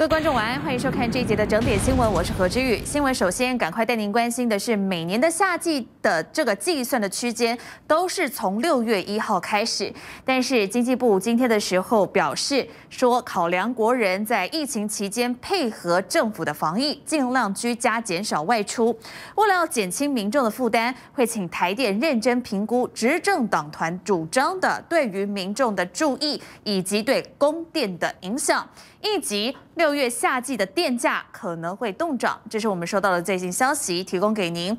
各位观众晚安，欢迎收看这一节的整点新闻，我是何之玉。新闻首先赶快带您关心的是，每年的夏季的这个计算的区间都是从六月一号开始，但是经济部今天的时候表示说，考量国人在疫情期间配合政府的防疫，尽量居家减少外出，为了要减轻民众的负担，会请台电认真评估执政党团主张的对于民众的注意以及对供电的影响，以及六。六月夏季的电价可能会动涨，这是我们收到的最新消息，提供给您。